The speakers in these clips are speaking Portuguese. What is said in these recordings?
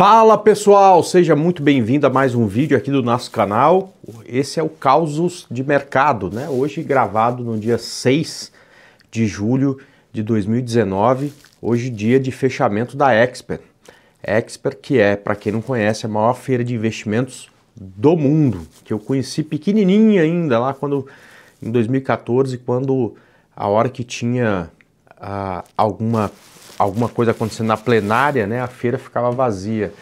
Fala pessoal, seja muito bem-vindo a mais um vídeo aqui do nosso canal. Esse é o Causos de Mercado, né? Hoje gravado no dia 6 de julho de 2019, hoje dia de fechamento da Expert. Expert que é, para quem não conhece, a maior feira de investimentos do mundo, que eu conheci pequenininha ainda lá quando em 2014, quando a hora que tinha ah, alguma alguma coisa acontecendo na plenária, né, a feira ficava vazia.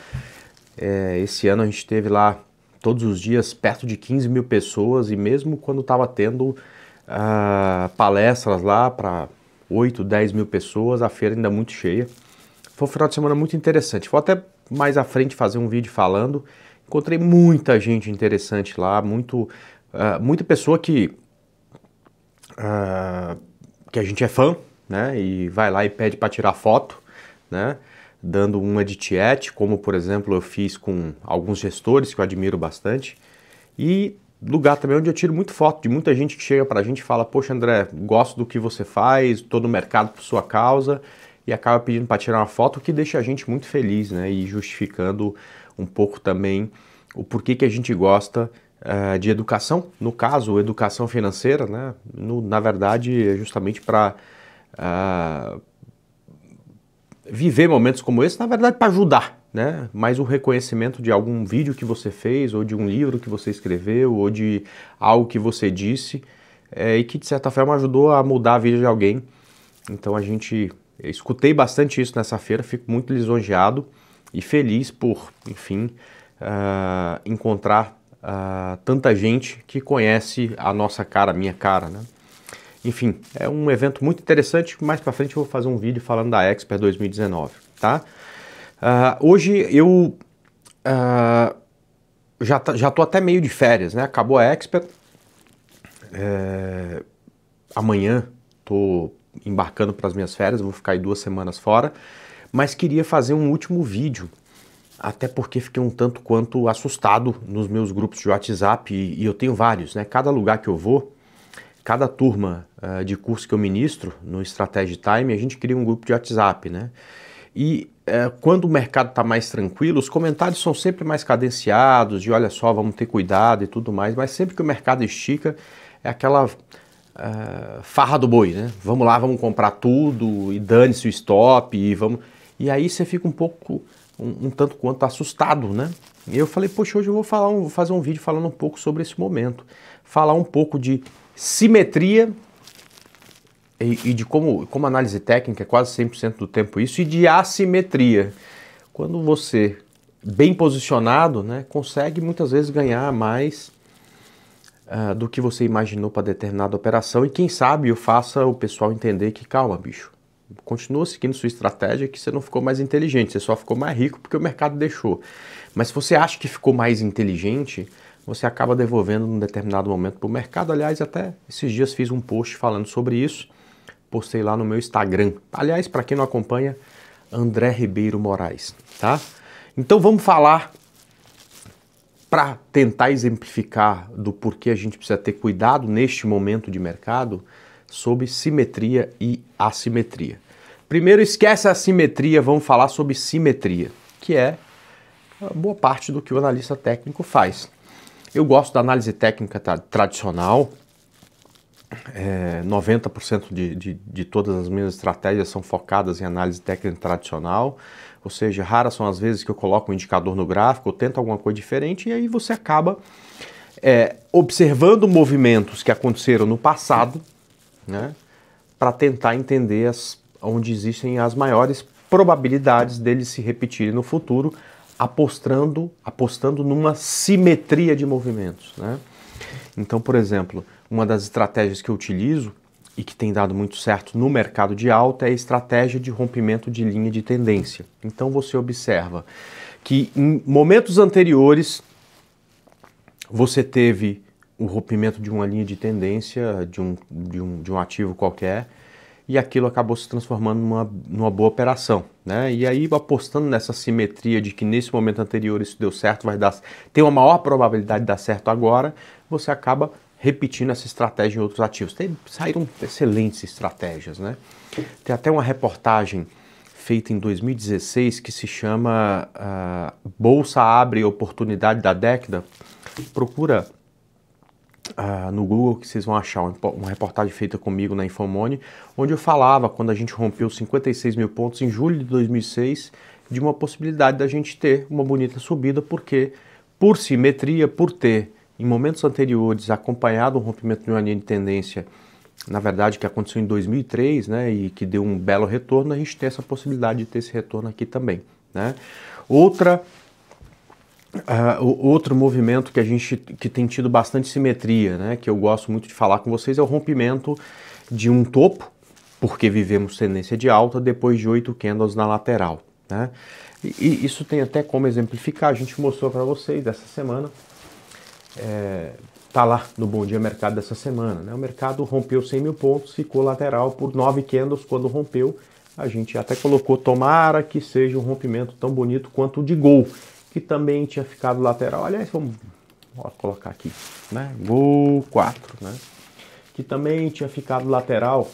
É, esse ano a gente teve lá todos os dias perto de 15 mil pessoas e mesmo quando estava tendo uh, palestras lá para 8, 10 mil pessoas, a feira ainda muito cheia. Foi um final de semana muito interessante. Vou até mais à frente fazer um vídeo falando. Encontrei muita gente interessante lá, muito, uh, muita pessoa que, uh, que a gente é fã, né? E vai lá e pede para tirar foto, né? Dando uma de tiete, como por exemplo eu fiz com alguns gestores que eu admiro bastante. E lugar também onde eu tiro muito foto de muita gente que chega para a gente e fala: Poxa, André, gosto do que você faz, estou no mercado por sua causa, e acaba pedindo para tirar uma foto, o que deixa a gente muito feliz, né? E justificando um pouco também o porquê que a gente gosta uh, de educação, no caso, educação financeira, né? No, na verdade, é justamente para viver momentos como esse, na verdade, para ajudar, né? Mas o reconhecimento de algum vídeo que você fez, ou de um livro que você escreveu, ou de algo que você disse, é, e que de certa forma ajudou a mudar a vida de alguém. Então a gente escutei bastante isso nessa feira, fico muito lisonjeado e feliz por, enfim, uh, encontrar uh, tanta gente que conhece a nossa cara, a minha cara, né? Enfim, é um evento muito interessante. Mais para frente eu vou fazer um vídeo falando da Expert 2019, tá? Uh, hoje eu uh, já, tá, já tô até meio de férias, né? Acabou a Expert. É, amanhã tô embarcando para as minhas férias, vou ficar aí duas semanas fora. Mas queria fazer um último vídeo até porque fiquei um tanto quanto assustado nos meus grupos de WhatsApp e, e, eu tenho vários, né? Cada lugar que eu vou, cada turma uh, de curso que eu ministro no Strategy Time, a gente cria um grupo de WhatsApp, né? E uh, quando o mercado está mais tranquilo, os comentários são sempre mais cadenciados, de olha só, vamos ter cuidado e tudo mais, mas sempre que o mercado estica, é aquela uh, farra do boi, né? Vamos lá, vamos comprar tudo e dane-se o stop e vamos... E aí você fica um pouco, um, um tanto quanto assustado, né? E eu falei, poxa, hoje eu vou, falar um, vou fazer um vídeo falando um pouco sobre esse momento, falar um pouco de simetria e, e, de como, como análise técnica é quase 100% do tempo isso, e de assimetria. Quando você, bem posicionado, né, consegue muitas vezes ganhar mais uh, do que você imaginou para determinada operação, e quem sabe eu faça o pessoal entender que, calma, bicho, continua seguindo sua estratégia que você não ficou mais inteligente, você só ficou mais rico porque o mercado deixou. Mas se você acha que ficou mais inteligente, você acaba devolvendo num determinado momento para o mercado. Aliás, até esses dias fiz um post falando sobre isso, postei lá no meu Instagram. Aliás, para quem não acompanha, André Ribeiro Moraes, tá? Então vamos falar para tentar exemplificar do porquê a gente precisa ter cuidado neste momento de mercado sobre simetria e assimetria. Primeiro, esquece a simetria, vamos falar sobre simetria, que é boa parte do que o analista técnico faz. Eu gosto da análise técnica tradicional. É, 90% de, de, de todas as minhas estratégias são focadas em análise técnica tradicional, ou seja, raras são as vezes que eu coloco um indicador no gráfico, eu tento alguma coisa diferente e aí você acaba é, observando movimentos que aconteceram no passado, né, para tentar entender as, onde existem as maiores probabilidades deles se repetirem no futuro, apostando, apostando numa simetria de movimentos. Né? Então, por exemplo, uma das estratégias que eu utilizo e que tem dado muito certo no mercado de alta é a estratégia de rompimento de linha de tendência. Então você observa que em momentos anteriores você teve o rompimento de uma linha de tendência de um, de um, de um ativo qualquer e aquilo acabou se transformando numa, numa boa operação. Né? E aí, apostando nessa simetria de que nesse momento anterior isso deu certo, vai dar, tem uma maior probabilidade de dar certo agora, você acaba repetindo essa estratégia em outros ativos. Tem, saíram excelentes estratégias. Né? Tem até uma reportagem feita em 2016 que se chama uh, Bolsa Abre Oportunidade da Década. Procura ah, no Google que vocês vão achar uma reportagem feita comigo na Infomoney, onde eu falava, quando a gente rompeu 56 mil pontos em julho de 2006, de uma possibilidade da gente ter uma bonita subida, porque por simetria, por ter em momentos anteriores acompanhado o rompimento de uma linha de tendência, na verdade, que aconteceu em 2003, né, e que deu um belo retorno, a gente tem essa possibilidade de ter esse retorno aqui também, né? Outra Uh, outro movimento que a gente que tem tido bastante simetria, né, que eu gosto muito de falar com vocês, é o rompimento de um topo, porque vivemos tendência de alta depois de oito candles na lateral. Né? E, isso tem até como exemplificar, a gente mostrou para vocês dessa semana, é, tá lá no Bom Dia Mercado dessa semana. Né? O mercado rompeu 100 mil pontos, ficou lateral por nove candles quando rompeu. A gente até colocou, tomara que seja um rompimento tão bonito quanto o de Gol, que também tinha ficado lateral. Aliás, vamos colocar aqui, né? Gol 4, né? Que também tinha ficado lateral.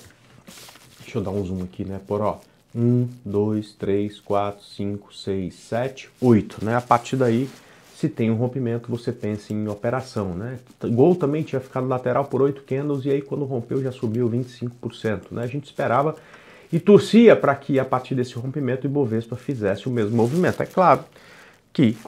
Deixa eu dar um zoom aqui, né? Por ó. 1, 2, 3, 4, 5, 6, 7, 8, né? A partir daí, se tem um rompimento, você pensa em operação, né? Gol também tinha ficado lateral por 8 candles e aí quando rompeu já subiu 25%, né? A gente esperava e torcia para que a partir desse rompimento o Ibovespa fizesse o mesmo movimento. É claro, que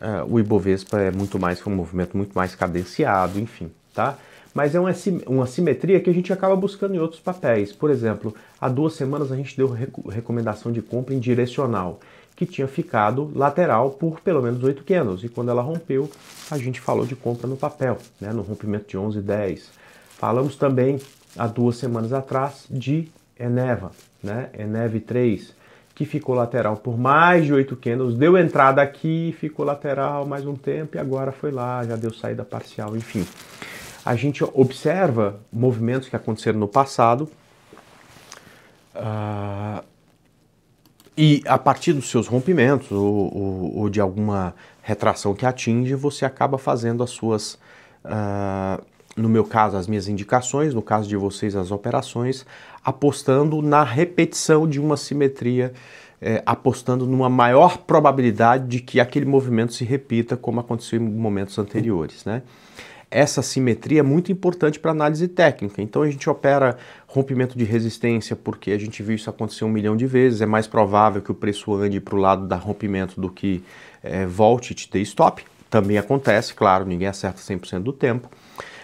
uh, o Ibovespa é muito mais, foi um movimento muito mais cadenciado, enfim, tá? Mas é uma simetria que a gente acaba buscando em outros papéis. Por exemplo, há duas semanas a gente deu recomendação de compra em direcional, que tinha ficado lateral por pelo menos 8 candles. E quando ela rompeu, a gente falou de compra no papel, né? no rompimento de 10. Falamos também há duas semanas atrás de Eneva, né? Eneve 3, que ficou lateral por mais de 8 candles, deu entrada aqui, ficou lateral mais um tempo e agora foi lá, já deu saída parcial, enfim. A gente observa movimentos que aconteceram no passado uh, e a partir dos seus rompimentos ou, ou, ou, de alguma retração que atinge, você acaba fazendo as suas, uh, no meu caso, as minhas indicações, no caso de vocês, as operações, apostando na repetição de uma simetria, é, apostando numa maior probabilidade de que aquele movimento se repita como aconteceu em momentos anteriores, né? Essa simetria é muito importante para análise técnica. Então a gente opera rompimento de resistência porque a gente viu isso acontecer um milhão de vezes. É mais provável que o preço ande para o lado da rompimento do que é, volte e dê stop. Também acontece, claro, ninguém acerta 100% do tempo.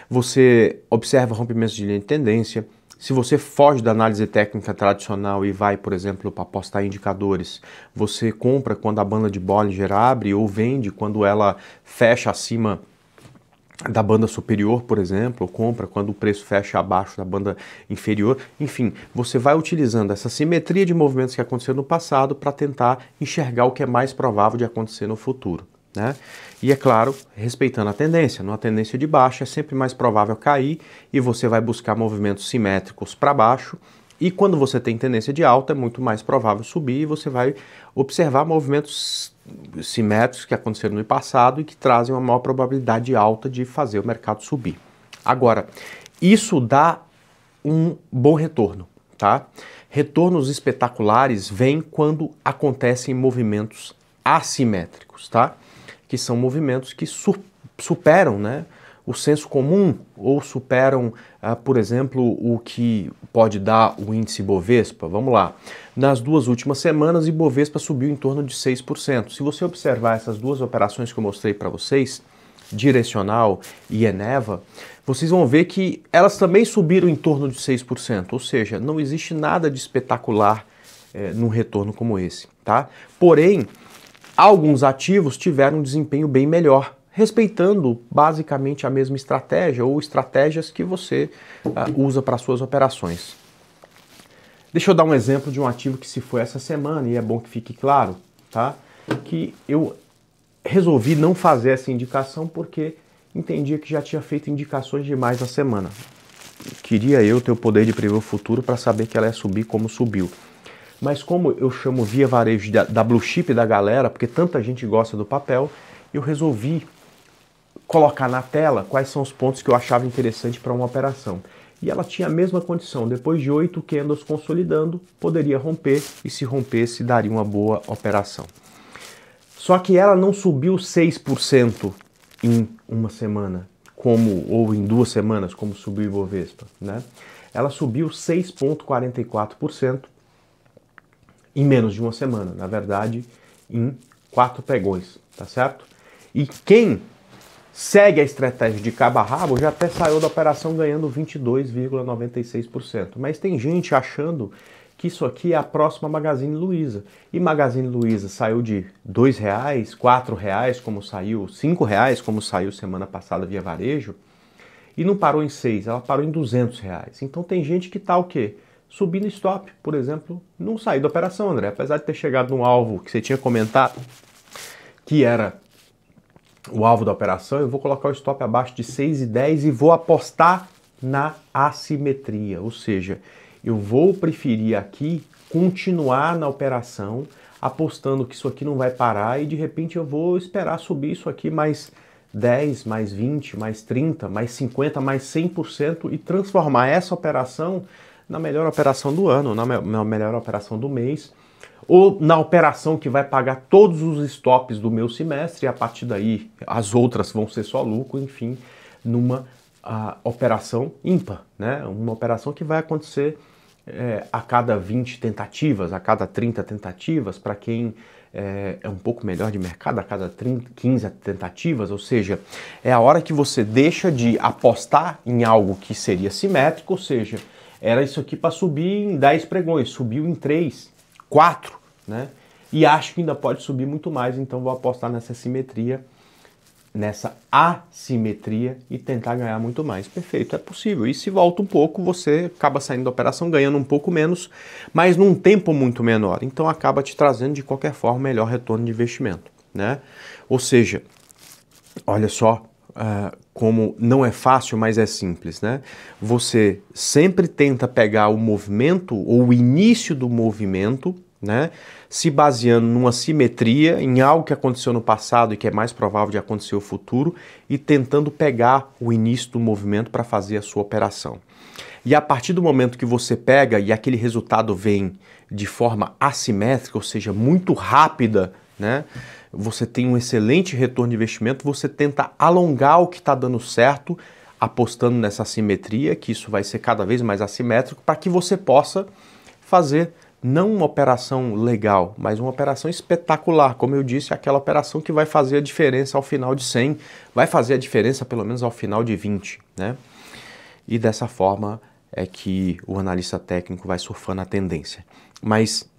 Você observa rompimentos de linha de tendência, se você foge da análise técnica tradicional e vai, por exemplo, para apostar em indicadores, você compra quando a banda de Bollinger abre ou vende quando ela fecha acima da banda superior, por exemplo, ou compra quando o preço fecha abaixo da banda inferior. Enfim, você vai utilizando essa simetria de movimentos que aconteceu no passado para tentar enxergar o que é mais provável de acontecer no futuro. Né? E é claro, respeitando a tendência. Numa tendência de baixa é sempre mais provável cair e você vai buscar movimentos simétricos para baixo. E quando você tem tendência de alta, é muito mais provável subir e você vai observar movimentos simétricos que aconteceram no passado e que trazem uma maior probabilidade alta de fazer o mercado subir. Agora, isso dá um bom retorno, tá? Retornos espetaculares vêm quando acontecem movimentos assimétricos, tá? que são movimentos que su superam né, o senso comum ou superam, ah, por exemplo, o que pode dar o índice Bovespa. Vamos lá. Nas duas últimas semanas, Ibovespa subiu em torno de 6%. Se você observar essas duas operações que eu mostrei para vocês, Direcional e Eneva, vocês vão ver que elas também subiram em torno de 6%, ou seja, não existe nada de espetacular é, num retorno como esse, tá? Porém, Alguns ativos tiveram um desempenho bem melhor, respeitando basicamente a mesma estratégia ou estratégias que você uh, usa para suas operações. Deixa eu dar um exemplo de um ativo que se foi essa semana e é bom que fique claro, tá? Que eu resolvi não fazer essa indicação porque entendia que já tinha feito indicações demais na semana. Queria eu ter o poder de prever o futuro para saber que ela ia subir como subiu. Mas como eu chamo via varejo da, da blue chip da galera, porque tanta gente gosta do papel, eu resolvi colocar na tela quais são os pontos que eu achava interessante para uma operação. E ela tinha a mesma condição, depois de oito candles consolidando, poderia romper e se rompesse daria uma boa operação. Só que ela não subiu 6% em uma semana, como ou em duas semanas, como subiu o Ibovespa, né? Ela subiu 6.44% em menos de uma semana, na verdade, em quatro pegões, tá certo? E quem segue a estratégia de cabo a rabo já até saiu da operação ganhando 22,96%. Mas tem gente achando que isso aqui é a próxima Magazine Luiza. E Magazine Luiza saiu de R$ reais, R$ reais como saiu, R$ reais como saiu semana passada via varejo, e não parou em seis, ela parou em duzentos reais. Então tem gente que tá o quê? subir no stop, por exemplo, não sair da operação, André. Apesar de ter chegado num alvo que você tinha comentado, que era o alvo da operação, eu vou colocar o stop abaixo de 6,10 e vou apostar na assimetria, ou seja, eu vou preferir aqui continuar na operação apostando que isso aqui não vai parar e de repente eu vou esperar subir isso aqui mais 10, mais 20, mais 30, mais 50, mais 100% e transformar essa operação na melhor operação do ano, na, me na melhor operação do mês, ou na operação que vai pagar todos os stops do meu semestre, e a partir daí as outras vão ser só lucro, enfim, numa a, ah, operação ímpar, né? Uma operação que vai acontecer é, a cada 20 tentativas, a cada 30 tentativas, para quem eh, é, um pouco melhor de mercado, a cada 30, 15 tentativas, ou seja, é a hora que você deixa de apostar em algo que seria simétrico, ou seja, era isso aqui para subir em 10 pregões, subiu em 3, 4, né? E acho que ainda pode subir muito mais, então vou apostar nessa simetria, nessa assimetria e tentar ganhar muito mais. Perfeito, é possível. E se volta um pouco, você acaba saindo da operação ganhando um pouco menos, mas num tempo muito menor. Então acaba te trazendo de qualquer forma melhor retorno de investimento, né? Ou seja, olha só, uh, como não é fácil, mas é simples, né? Você sempre tenta pegar o movimento ou o início do movimento, né? Se baseando numa simetria, em algo que aconteceu no passado e que é mais provável de acontecer no futuro, e tentando pegar o início do movimento para fazer a sua operação. E a partir do momento que você pega e aquele resultado vem de forma assimétrica, ou seja, muito rápida, né? você tem um excelente retorno de investimento, você tenta alongar o que está dando certo, apostando nessa assimetria, que isso vai ser cada vez mais assimétrico, para que você possa fazer não uma operação legal, mas uma operação espetacular, como eu disse, aquela operação que vai fazer a diferença ao final de 100, vai fazer a diferença pelo menos ao final de 20, né? E dessa forma é que o analista técnico vai surfando a tendência. Mas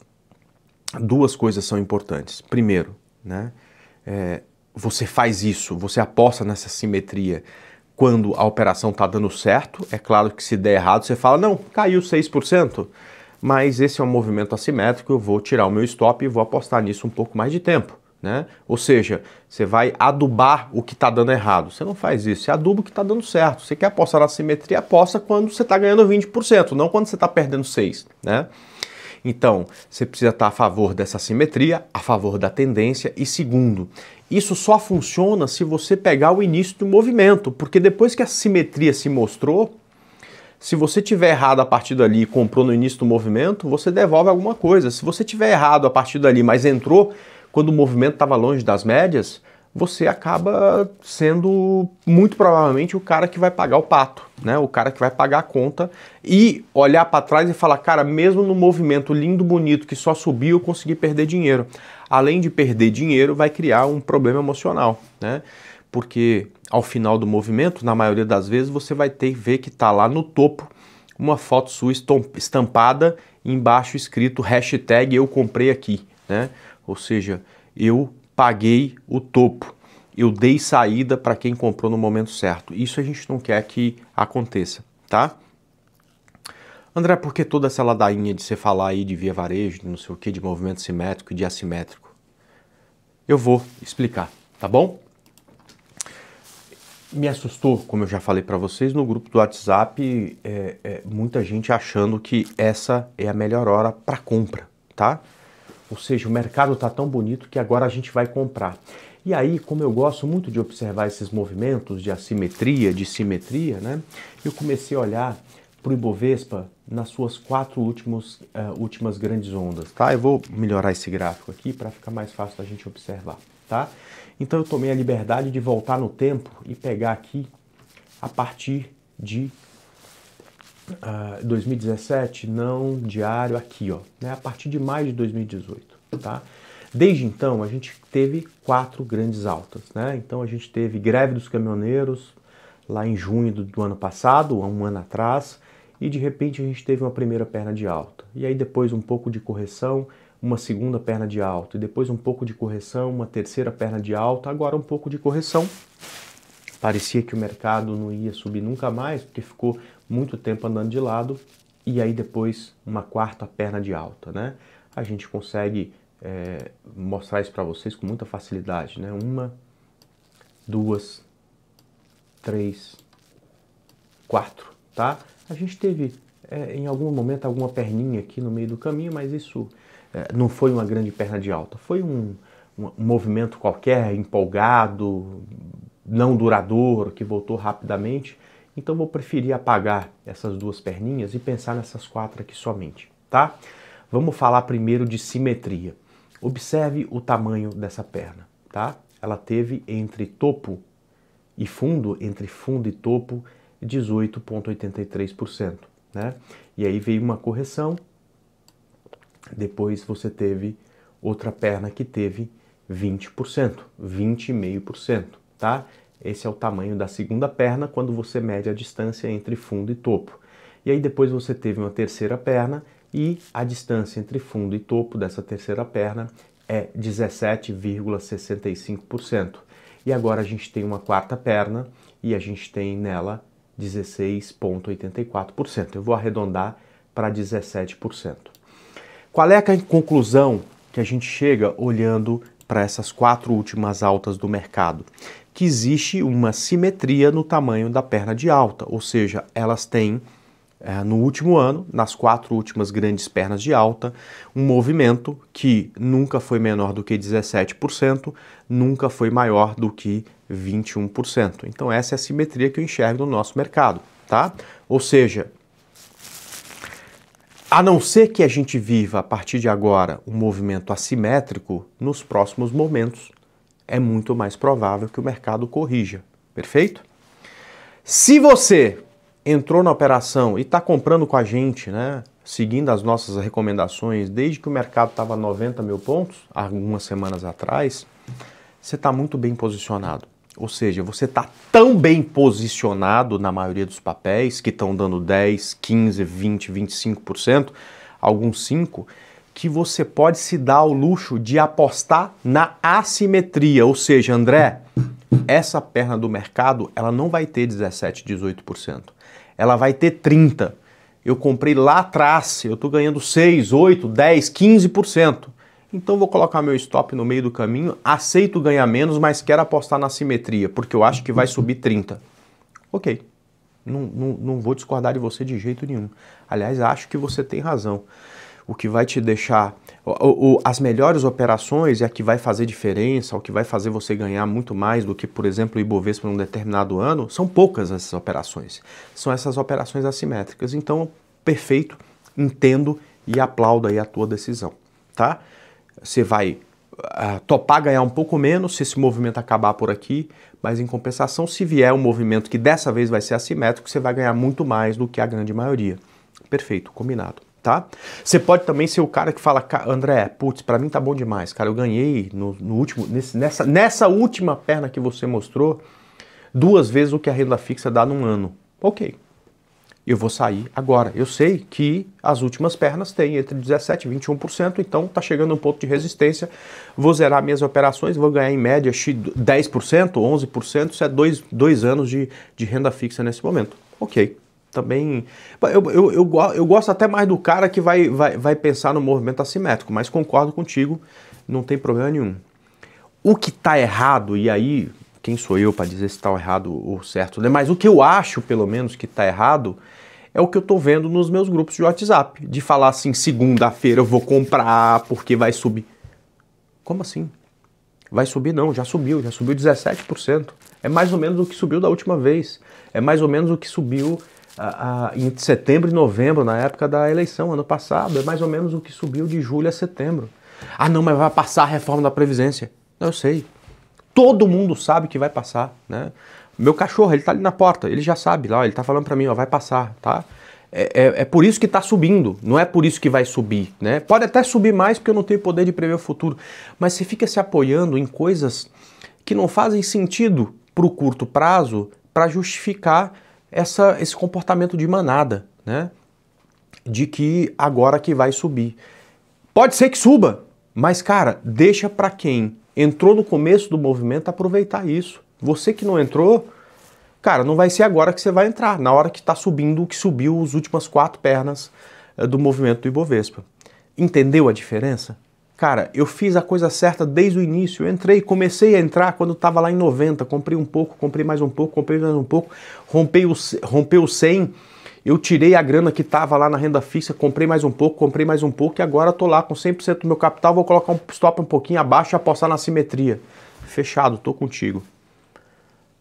duas coisas são importantes. Primeiro, né? É, você faz isso, você aposta nessa simetria quando a operação está dando certo. É claro que se der errado, você fala, não, caiu 6%, mas esse é um movimento assimétrico, eu vou tirar o meu stop e vou apostar nisso um pouco mais de tempo. Né? Ou seja, você vai adubar o que está dando errado. Você não faz isso, você aduba o que está dando certo. Você quer apostar na simetria, aposta quando você está ganhando 20%, não quando você está perdendo 6%. Né? Então, você precisa estar a favor dessa simetria, a favor da tendência e segundo, isso só funciona se você pegar o início do movimento, porque depois que a simetria se mostrou, se você tiver errado a partir dali e comprou no início do movimento, você devolve alguma coisa. Se você tiver errado a partir dali, mas entrou quando o movimento estava longe das médias, você acaba sendo muito provavelmente o cara que vai pagar o pato, né? O cara que vai pagar a conta e olhar para trás e falar, cara, mesmo no movimento lindo, bonito que só subiu, eu consegui perder dinheiro. Além de perder dinheiro, vai criar um problema emocional, né? Porque ao final do movimento, na maioria das vezes, você vai ter que ver que está lá no topo uma foto sua estampada embaixo escrito hashtag eu comprei aqui, né? Ou seja, eu paguei o topo. Eu dei saída para quem comprou no momento certo. Isso a gente não quer que aconteça, tá? André, por que toda essa ladainha de você falar aí de via varejo, de não sei o que, de movimento simétrico e de assimétrico? Eu vou explicar, tá bom? Me assustou, como eu já falei para vocês, no grupo do WhatsApp, é, é, muita gente achando que essa é a melhor hora para compra, tá? Ou seja, o mercado está tão bonito que agora a gente vai comprar. E aí, como eu gosto muito de observar esses movimentos de assimetria, de simetria, né? Eu comecei a olhar para o Ibovespa nas suas quatro últimos, uh, últimas grandes ondas, tá? Eu vou melhorar esse gráfico aqui para ficar mais fácil da gente observar, tá? Então eu tomei a liberdade de voltar no tempo e pegar aqui a partir de Uh, ah, 2017, não diário aqui, ó, né, a partir de maio de 2018. Tá? Desde então, a gente teve quatro grandes altas. Né? Então, a gente teve greve dos caminhoneiros lá em junho do, do ano passado, há um ano atrás, e de repente a gente teve uma primeira perna de alta. E aí, depois, um pouco de correção, uma segunda perna de alta, e depois, um pouco de correção, uma terceira perna de alta, agora, um pouco de correção Parecia que o mercado não ia subir nunca mais, porque ficou muito tempo andando de lado, e aí depois uma quarta perna de alta, né? A gente consegue é, mostrar isso para vocês com muita facilidade, né? Uma, duas, três, quatro, tá? A gente teve é, em algum momento alguma perninha aqui no meio do caminho, mas isso é, não foi uma grande perna de alta, foi um, um movimento qualquer empolgado, não duradouro, que voltou rapidamente. Então vou preferir apagar essas duas perninhas e pensar nessas quatro aqui somente, tá? Vamos falar primeiro de simetria. Observe o tamanho dessa perna, tá? Ela teve entre topo e fundo, entre fundo e topo, 18,83%, né? E aí veio uma correção, depois você teve outra perna que teve 20%, 20,5% tá? Esse é o tamanho da segunda perna quando você mede a distância entre fundo e topo. E aí depois você teve uma terceira perna e a distância entre fundo e topo dessa terceira perna é 17,65%. E agora a gente tem uma quarta perna e a gente tem nela 16,84%. Eu vou arredondar para 17%. Qual é a conclusão que a gente chega olhando para essas quatro últimas altas do mercado, que existe uma simetria no tamanho da perna de alta, ou seja, elas têm é, no último ano, nas quatro últimas grandes pernas de alta, um movimento que nunca foi menor do que 17%, nunca foi maior do que 21%. Então, essa é a simetria que eu enxergo no nosso mercado, tá? Ou seja, a não ser que a gente viva a partir de agora um movimento assimétrico, nos próximos momentos é muito mais provável que o mercado corrija. Perfeito? Se você entrou na operação e está comprando com a gente, né? Seguindo as nossas recomendações, desde que o mercado estava a 90 mil pontos, algumas semanas atrás, você está muito bem posicionado. Ou seja, você está tão bem posicionado na maioria dos papéis, que estão dando 10, 15, 20, 25%, alguns 5%, que você pode se dar o luxo de apostar na assimetria. Ou seja, André, essa perna do mercado ela não vai ter 17, 18%. Ela vai ter 30%. Eu comprei lá atrás, eu estou ganhando 6, 8, 10, 15% então vou colocar meu stop no meio do caminho, aceito ganhar menos, mas quero apostar na simetria, porque eu acho que vai subir 30. Ok, não, não, não vou discordar de você de jeito nenhum. Aliás, acho que você tem razão. O que vai te deixar. O, o, as melhores operações é a que vai fazer diferença, o que vai fazer você ganhar muito mais do que, por exemplo, o Ibovespa num determinado ano. São poucas essas operações. São essas operações assimétricas. Então, perfeito, entendo e aplaudo aí a tua decisão, tá? você vai uh, topar ganhar um pouco menos se esse movimento acabar por aqui, mas em compensação, se vier um movimento que dessa vez vai ser assimétrico, você vai ganhar muito mais do que a grande maioria. Perfeito, combinado. Tá? Você pode também ser o cara que fala, André, putz, para mim tá bom demais, cara, eu ganhei no, no último, nesse, nessa, nessa última perna que você mostrou, duas vezes o que a renda fixa dá num ano. Ok, eu vou sair agora. Eu sei que as últimas pernas têm entre 17% e 21%, então está chegando um ponto de resistência. Vou zerar minhas operações, vou ganhar em média 10%, 11%, isso é dois, dois anos de, de renda fixa nesse momento. Ok. Também. Eu, eu, eu, eu gosto até mais do cara que vai, vai, vai pensar no movimento assimétrico, mas concordo contigo, não tem problema nenhum. O que está errado, e aí quem sou eu para dizer se está errado ou certo, né? Mas o que eu acho, pelo menos, que está errado é o que eu estou vendo nos meus grupos de WhatsApp. De falar assim, segunda-feira eu vou comprar porque vai subir. Como assim? Vai subir não, já subiu, já subiu 17%. É mais ou menos o que subiu da última vez. É mais ou menos o que subiu a, ah, ah, em setembro e novembro, na época da eleição, ano passado. É mais ou menos o que subiu de julho a setembro. Ah, não, mas vai passar a reforma da Previdência. eu sei todo mundo sabe que vai passar, né? Meu cachorro, ele tá ali na porta, ele já sabe lá, ele tá falando para mim, ó, vai passar, tá? É, é, é, por isso que está subindo, não é por isso que vai subir, né? Pode até subir mais porque eu não tenho poder de prever o futuro, mas você fica se apoiando em coisas que não fazem sentido para o curto prazo para justificar essa, esse comportamento de manada, né? De que agora que vai subir. Pode ser que suba, mas cara, deixa para quem entrou no começo do movimento, aproveitar isso. Você que não entrou, cara, não vai ser agora que você vai entrar, na hora que está subindo o que subiu as últimas quatro pernas eh, do movimento do Ibovespa. Entendeu a diferença? Cara, eu fiz a coisa certa desde o início. Eu entrei, comecei a entrar quando estava lá em 90. Comprei um pouco, comprei mais um pouco, comprei mais um pouco. Rompei o, rompeu o 100 eu tirei a grana que estava lá na renda fixa, comprei mais um pouco, comprei mais um pouco e agora estou lá com 100% do meu capital, vou colocar um stop um pouquinho abaixo e apostar na simetria. Fechado, estou contigo.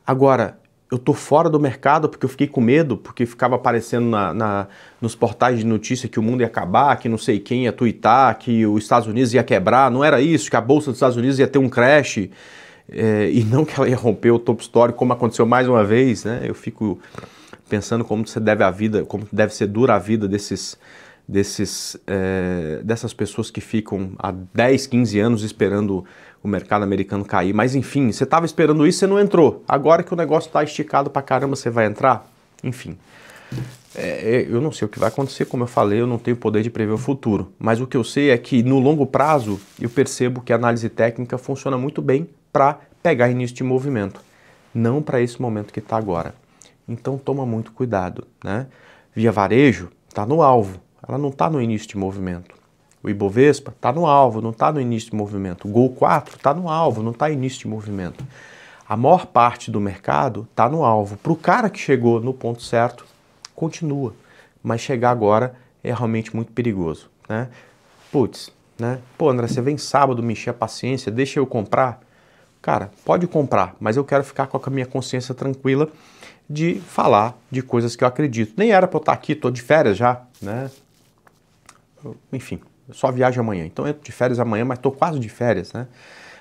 Agora, eu estou fora do mercado porque eu fiquei com medo, porque ficava aparecendo na, na, nos portais de notícia que o mundo ia acabar, que não sei quem ia tuitar, que os Estados Unidos ia quebrar. Não era isso, que a Bolsa dos Estados Unidos ia ter um crash. É, e não que ela ia romper o topo histórico, como aconteceu mais uma vez, né? Eu fico pensando como você deve a vida, como deve ser dura a vida desses, desses, é, dessas pessoas que ficam há 10, 15 anos esperando o mercado americano cair. Mas enfim, você estava esperando isso, você não entrou. Agora que o negócio está esticado para caramba, você vai entrar? Enfim. É, é, eu não sei o que vai acontecer, como eu falei, eu não tenho poder de prever o futuro. Mas o que eu sei é que no longo prazo eu percebo que a análise técnica funciona muito bem para pegar início de movimento, não para esse momento que está agora. Então toma muito cuidado, né? Via varejo está no alvo, ela não está no início de movimento. O Ibovespa está no alvo, não está no início de movimento. O Gol 4 está no alvo, não está início de movimento. A maior parte do mercado está no alvo. Para o cara que chegou no ponto certo, continua. Mas chegar agora é realmente muito perigoso. Né? Putz, né? Pô, André, você vem sábado me encher a paciência, deixa eu comprar. Cara, pode comprar, mas eu quero ficar com a minha consciência tranquila de falar de coisas que eu acredito. Nem era para eu estar aqui, estou de férias já, né? Enfim, só viajo amanhã. Então eu tô de férias amanhã, mas estou quase de férias, né?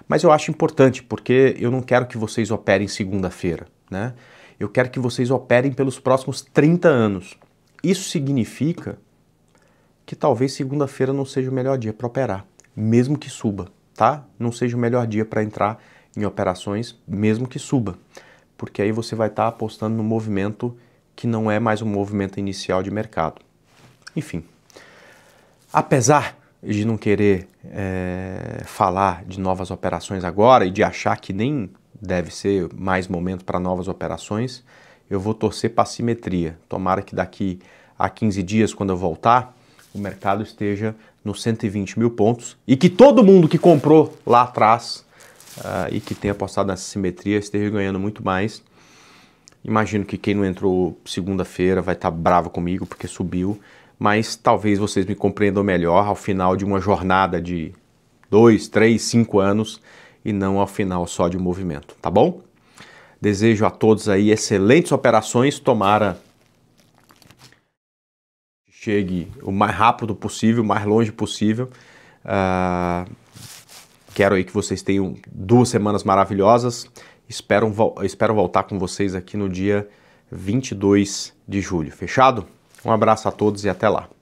Mas eu acho importante porque eu não quero que vocês operem segunda-feira, né? Eu quero que vocês operem pelos próximos 30 anos. Isso significa que talvez segunda-feira não seja o melhor dia para operar, mesmo que suba, tá? Não seja o melhor dia para entrar em operações, mesmo que suba porque aí você vai estar tá apostando no movimento que não é mais um movimento inicial de mercado. Enfim, apesar de não querer é, falar de novas operações agora e de achar que nem deve ser mais momento para novas operações, eu vou torcer para simetria. Tomara que daqui a 15 dias, quando eu voltar, o mercado esteja nos 120 mil pontos e que todo mundo que comprou lá atrás uh, e que tenha apostado nessa simetria esteja ganhando muito mais. Imagino que quem não entrou segunda-feira vai estar tá bravo comigo porque subiu, mas talvez vocês me compreendam melhor ao final de uma jornada de 2, 3, 5 anos e não ao final só de um movimento, tá bom? Desejo a todos aí excelentes operações, tomara chegue o mais rápido possível, o mais longe possível. Uh, Quero aí que vocês tenham duas semanas maravilhosas. Espero, espero voltar com vocês aqui no dia 22 de julho. Fechado? Um abraço a todos e até lá.